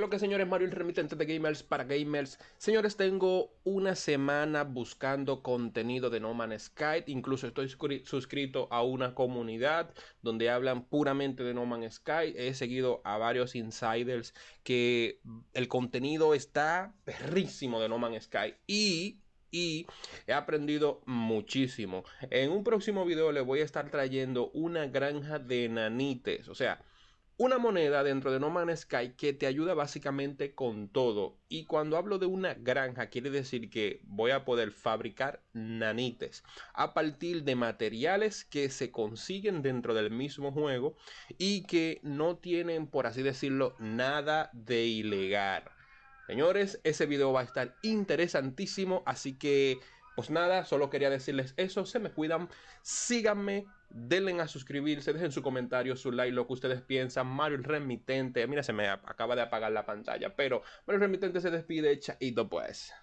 lo que señores Mario el remitente de gamers para gamers? Señores, tengo una semana buscando contenido de No Man's Sky. Incluso estoy suscrito a una comunidad donde hablan puramente de No Man's Sky. He seguido a varios insiders que el contenido está perrísimo de No Man's Sky. Y he aprendido muchísimo. En un próximo video les voy a estar trayendo una granja de nanites, o sea, una moneda dentro de No Man's Sky que te ayuda básicamente con todo. Y cuando hablo de una granja, quiere decir que voy a poder fabricar nanites a partir de materiales que se consiguen dentro del mismo juego y que no tienen, por así decirlo, nada de ilegal. Señores, ese video va a estar interesantísimo, así que pues nada, solo quería decirles eso, se me cuidan, síganme, denle a suscribirse, dejen su comentario, su like, lo que ustedes piensan. Mario el Remitente, mira, se me acaba de apagar la pantalla, pero Mario el Remitente se despide, chaito pues.